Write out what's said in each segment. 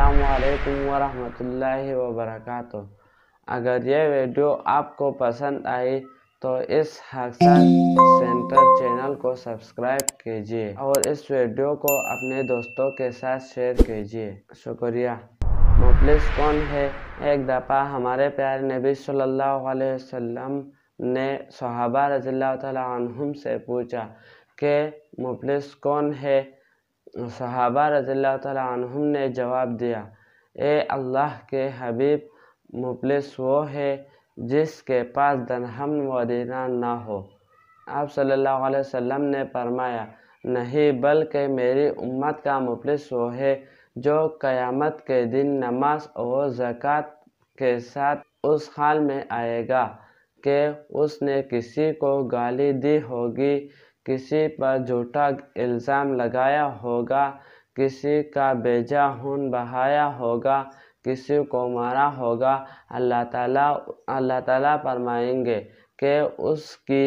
अस्सलाम वरहमतुल्लाहि वबरकत अगर ये वीडियो आपको पसंद आई तो इस हसन सेंटर चैनल को सब्सक्राइब कीजिए और इस वीडियो को अपने दोस्तों के साथ शेयर कीजिए शुक्रिया मुफलिस कौन है एक दफ़ा हमारे प्यारे नबी सल्लल्लाहु अलैहि वसल्लम ने सहाबा रजील्ला तुम से पूछा कि मुफलिस कौन है सहाबा रज़ी तुम ने जवाब दिया ए अल्लाह के हबीब मुबलिस वो है जिसके पास दनहम व दीनार ना हो आप सल्लल्लाहु अलैहि वसल्लम ने फरमाया नहीं बल्कि मेरी उम्मत का मुबलिस वो है जो क़यामत के दिन नमाज और ज़क़़त के साथ उस हाल में आएगा कि उसने किसी को गाली दी होगी किसी पर झूठा इल्ज़ाम लगाया होगा किसी का बेजा खून बहाया होगा किसी को मारा होगा अल्लाह ताला अल्लाह ताला फरमाएंगे कि उसकी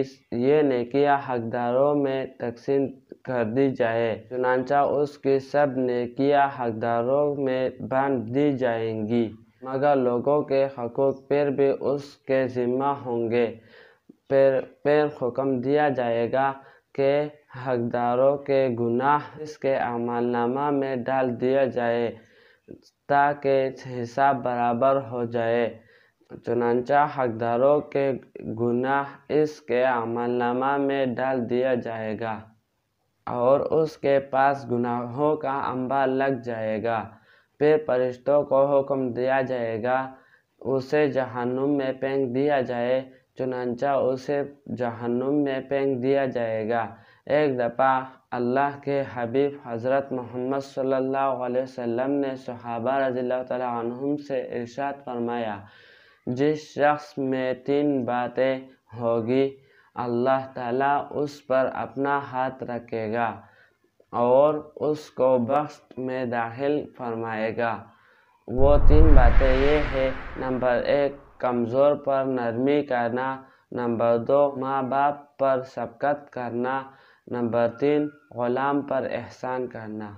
ये नेकियां हकदारों में तकसीम कर दी जाए चुनाचा उसकी सब नेकियां हकदारों में बांट दी जाएंगी मगर लोगों के हकूक फिर भी उसके ज़िम्मा होंगे फिर फिर हुक्म दिया जाएगा के हकदारों के गुनाह इसके अमलनामा में डाल दिया जाए ताकि हिसाब बराबर हो जाए चुनाचा हकदारों के गुनाह इसके अमलनामा में डाल दिया जाएगा और उसके पास गुनाहों का अंबा लग जाएगा फिर फरिश्तों को हुक्म दिया जाएगा उसे जहनुम में फेंक दिया जाए चुनाचा उसे जहन्नुम में फेंक दिया जाएगा एक दफ़ा अल्लाह के हबीब हज़रत मोहम्मद सल्लल्लाहु अलैहि वसल्लम ने सहाबा रज़ील तहम से इरशाद फरमाया जिस शख्स में तीन बातें होगी अल्लाह ताला उस पर अपना हाथ रखेगा और उसको बख्श में दाखिल फरमाएगा वो तीन बातें ये है नंबर एक कमज़ोर पर नरमी करना नंबर दो माँ बाप पर शफकत करना नंबर तीन ग़ुलाम पर एहसान करना